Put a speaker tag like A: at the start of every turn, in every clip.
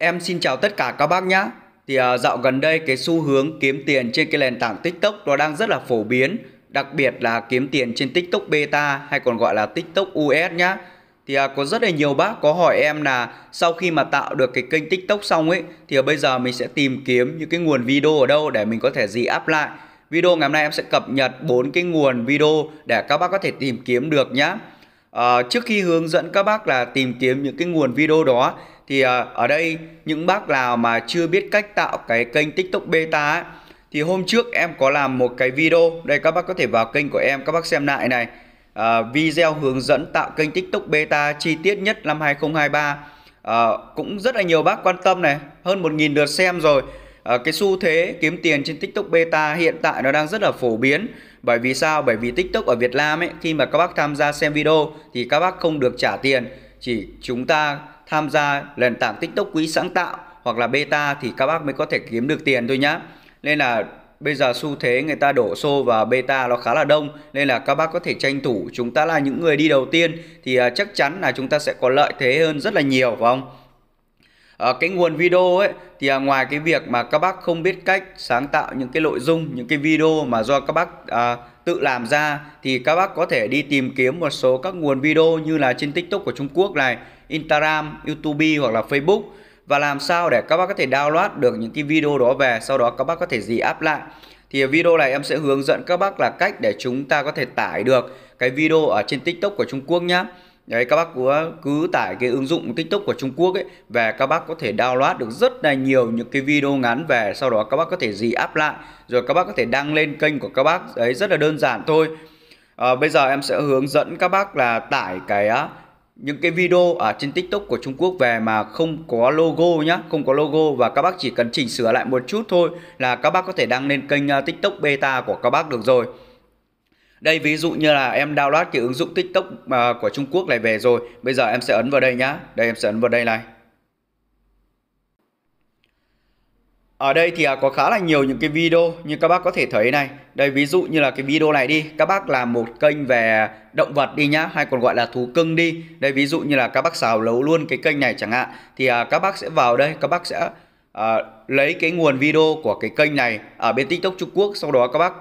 A: Em xin chào tất cả các bác nhé. Thì à, dạo gần đây cái xu hướng kiếm tiền trên cái nền tảng TikTok nó đang rất là phổ biến, đặc biệt là kiếm tiền trên TikTok beta hay còn gọi là TikTok US nhá. Thì à, có rất là nhiều bác có hỏi em là sau khi mà tạo được cái kênh TikTok xong ấy thì bây giờ mình sẽ tìm kiếm những cái nguồn video ở đâu để mình có thể gì up lại. Video ngày hôm nay em sẽ cập nhật bốn cái nguồn video để các bác có thể tìm kiếm được nhá. À, trước khi hướng dẫn các bác là tìm kiếm những cái nguồn video đó thì à, ở đây những bác nào mà chưa biết cách tạo cái kênh TikTok beta ấy, thì hôm trước em có làm một cái video đây các bác có thể vào kênh của em các bác xem lại này à, video hướng dẫn tạo kênh TikTok beta chi tiết nhất năm 2023 à, cũng rất là nhiều bác quan tâm này hơn 1.000 lượt xem rồi Ờ, cái xu thế kiếm tiền trên TikTok beta hiện tại nó đang rất là phổ biến. Bởi vì sao? Bởi vì TikTok ở Việt Nam ấy khi mà các bác tham gia xem video thì các bác không được trả tiền, chỉ chúng ta tham gia nền tảng TikTok quý sáng tạo hoặc là beta thì các bác mới có thể kiếm được tiền thôi nhá. Nên là bây giờ xu thế người ta đổ xô và beta nó khá là đông nên là các bác có thể tranh thủ chúng ta là những người đi đầu tiên thì à, chắc chắn là chúng ta sẽ có lợi thế hơn rất là nhiều phải không à, cái nguồn video ấy thì à, ngoài cái việc mà các bác không biết cách sáng tạo những cái nội dung những cái video mà do các bác à, tự làm ra thì các bác có thể đi tìm kiếm một số các nguồn video như là trên tiktok của trung quốc này instagram youtube hoặc là facebook và làm sao để các bác có thể download được những cái video đó về sau đó các bác có thể gì áp lại thì à, video này em sẽ hướng dẫn các bác là cách để chúng ta có thể tải được cái video ở trên tiktok của trung quốc nhé Đấy, các bác cứ, tải cái ứng dụng TikTok của Trung Quốc ấy về các bác có thể download được rất là nhiều những cái video ngắn về sau đó các bác có thể dì áp lại rồi các bác có thể đăng lên kênh của các bác đấy rất là đơn giản thôi à, bây giờ em sẽ hướng dẫn các bác là tải cái những cái video ở trên TikTok của Trung Quốc về mà không có logo nhá, không có logo và các bác chỉ cần chỉnh sửa lại một chút thôi là các bác có thể đăng lên kênh ờ, TikTok beta của các bác được rồi. Đây ví dụ như là em download cái ứng dụng TikTok à, của Trung Quốc này về rồi. Bây giờ em sẽ ấn vào đây nhá. Đây em sẽ ấn vào đây này. Ở đây thì à, có khá là nhiều những cái video như các bác có thể thấy này. Đây ví dụ như là cái video này đi, các bác làm một kênh về động vật đi nhá, hay còn gọi là thú cưng đi. Đây ví dụ như là các bác xào lấu luôn cái kênh này chẳng hạn. Thì à, các bác sẽ vào đây, các bác sẽ uh, lấy cái nguồn video của cái kênh này ở bên TikTok Trung Quốc, sau đó các bác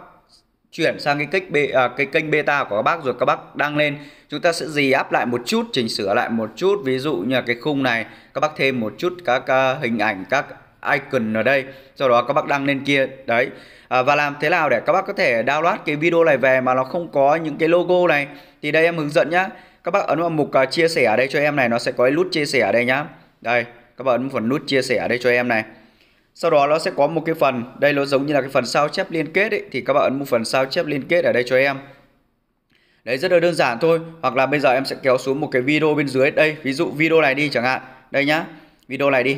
A: chuyển sang cái kích à, cái kênh beta của các bác rồi các bác đăng lên chúng ta sẽ dì áp lại một chút chỉnh sửa lại một chút ví dụ như là cái khung này các bác thêm một chút các uh, hình ảnh các icon ở đây sau đó các bác đăng lên kia đấy à, và làm thế nào để các bác có thể download cái video này về mà nó không có những cái logo này thì đây em hướng dẫn nhá các bác ấn vào mục uh, chia sẻ ở đây cho em này nó sẽ có cái nút chia sẻ ở đây nhá đây các bạn ấn vào nút chia sẻ ở đây cho em này sau đó nó sẽ có một cái phần đây nó giống như là cái phần sao chép liên kết ấy, thì các bạn ấn một phần sao chép liên kết ở đây cho em đấy rất là đơn giản thôi hoặc là bây giờ em sẽ kéo xuống một cái video bên dưới đây ví dụ video này đi chẳng hạn đây nhá video này đi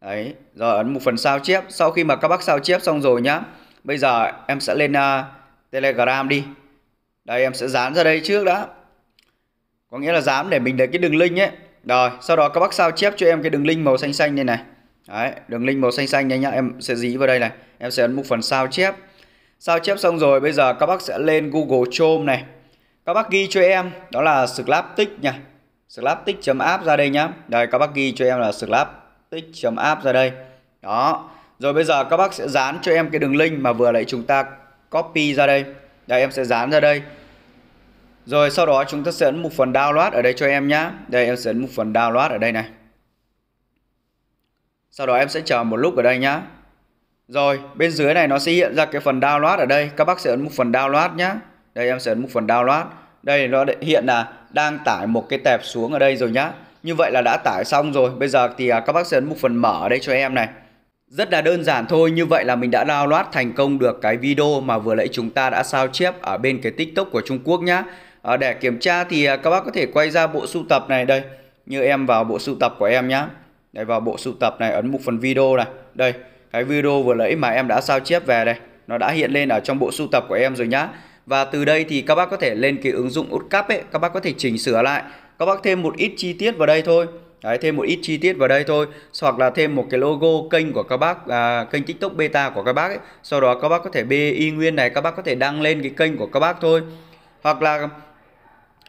A: đấy rồi ấn một phần sao chép sau khi mà các bác sao chép xong rồi nhá bây giờ em sẽ lên uh, telegram đi đây em sẽ dán ra đây trước đã có nghĩa là dán để mình để cái đường link ấy rồi sau đó các bác sao chép cho em cái đường link màu xanh xanh này này Đấy, đường link màu xanh xanh này nhá, em sẽ dí vào đây này. Em sẽ ấn mục phần sao chép. Sao chép xong rồi, bây giờ các bác sẽ lên Google Chrome này. Các bác ghi cho em đó là Slaptic nha. Slaptic.app ra đây nhá. Đây các bác ghi cho em là Slaptic.app ra đây. Đó. Rồi bây giờ các bác sẽ dán cho em cái đường link mà vừa nãy chúng ta copy ra đây. Đây em sẽ dán ra đây. Rồi sau đó chúng ta sẽ ấn mục phần download ở đây cho em nhá. Đây em sẽ ấn mục phần download ở đây này. Sau đó em sẽ chờ một lúc ở đây nhá. Rồi, bên dưới này nó sẽ hiện ra cái phần download ở đây. Các bác sẽ ấn một phần download nhá. Đây em sẽ ấn một phần download. Đây nó hiện là đang tải một cái tẹp xuống ở đây rồi nhá. Như vậy là đã tải xong rồi. Bây giờ thì à, các bác sẽ ấn một phần mở ở đây cho em này. Rất là đơn giản thôi, như vậy là mình đã download thành công được cái video mà vừa nãy chúng ta đã sao chép ở bên cái TikTok của Trung Quốc nhá. À, để kiểm tra thì à, các bác có thể quay ra bộ sưu tập này đây. Như em vào bộ sưu tập của em nhá. Đây vào bộ sưu tập này ấn mục phần video này. Đây, cái video vừa nãy mà em đã sao chép về đây, nó đã hiện lên ở trong bộ sưu tập của em rồi nhá. Và từ đây thì các bác có thể lên cái ứng dụng Utcap ấy, các bác có thể chỉnh sửa lại. Các bác thêm một ít chi tiết vào đây thôi. Đấy, thêm một ít chi tiết vào đây thôi Hoặc là thêm một cái logo kênh của các bác à, Kênh tiktok beta của các bác ấy. Sau đó các bác có thể bê y nguyên này Các bác có thể đăng lên cái kênh của các bác thôi Hoặc là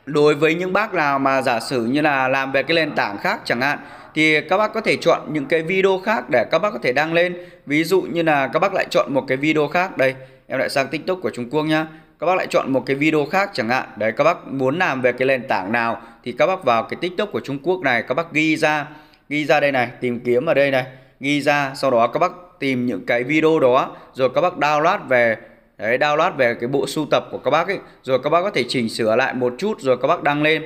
A: đối với những bác nào mà giả sử như là làm về cái nền tảng khác chẳng hạn thì các bác có thể chọn những cái video khác để các bác có thể đăng lên ví dụ như là các bác lại chọn một cái video khác đây em lại sang tiktok của Trung Quốc nhá các bác lại chọn một cái video khác chẳng hạn đấy các bác muốn làm về cái nền tảng nào thì các bác vào cái tiktok của Trung Quốc này các bác ghi ra ghi ra đây này tìm kiếm ở đây này ghi ra sau đó các bác tìm những cái video đó rồi các bác download về đấy download về cái bộ sưu tập của các bác ấy rồi các bác có thể chỉnh sửa lại một chút rồi các bác đăng lên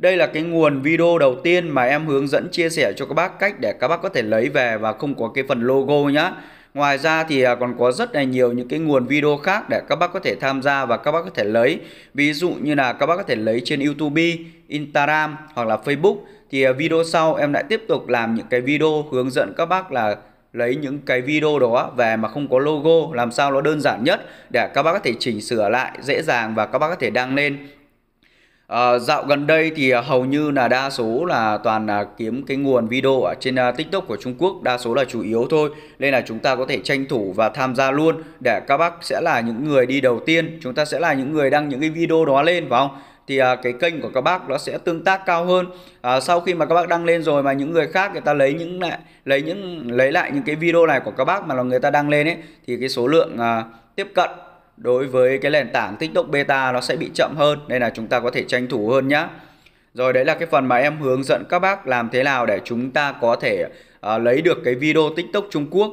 A: đây là cái nguồn video đầu tiên mà em hướng dẫn chia sẻ cho các bác cách để các bác có thể lấy về và không có cái phần logo nhá. Ngoài ra thì à, còn có rất là nhiều những cái nguồn video khác để các bác có thể tham gia và các bác có thể lấy. Ví dụ như là các bác có thể lấy trên YouTube, Instagram hoặc là Facebook. Thì à, video sau em lại tiếp tục làm những cái video hướng dẫn các bác là lấy những cái video đó về mà không có logo làm sao nó đơn giản nhất để các bác có thể chỉnh sửa lại dễ dàng và các bác có thể đăng lên À, dạo gần đây thì à, hầu như là đa số là toàn là kiếm cái nguồn video ở trên à, TikTok của Trung Quốc đa số là chủ yếu thôi nên là chúng ta có thể tranh thủ và tham gia luôn để các bác sẽ là những người đi đầu tiên chúng ta sẽ là những người đăng những cái video đó lên phải không thì à, cái kênh của các bác nó sẽ tương tác cao hơn à, sau khi mà các bác đăng lên rồi mà những người khác người ta lấy những lại lấy những lấy lại những cái video này của các bác mà là người ta đăng lên ấy thì cái số lượng à, tiếp cận đối với cái nền tảng TikTok beta nó sẽ bị chậm hơn nên là chúng ta có thể tranh thủ hơn nhá. Rồi đấy là cái phần mà em hướng dẫn các bác làm thế nào để chúng ta có thể uh, lấy được cái video TikTok Trung Quốc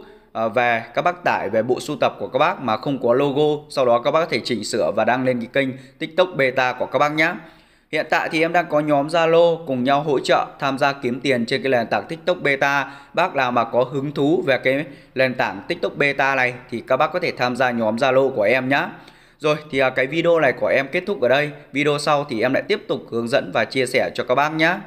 A: uh, về các bác tải về bộ sưu tập của các bác mà không có logo, sau đó các bác có thể chỉnh sửa và đăng lên cái kênh TikTok beta của các bác nhá. Hiện tại thì em đang có nhóm Zalo cùng nhau hỗ trợ tham gia kiếm tiền trên cái nền tảng TikTok Beta. Bác nào mà có hứng thú về cái nền tảng TikTok Beta này thì các bác có thể tham gia nhóm Zalo của em nhé. Rồi thì à, cái video này của em kết thúc ở đây. Video sau thì em lại tiếp tục hướng dẫn và chia sẻ cho các bác nhé.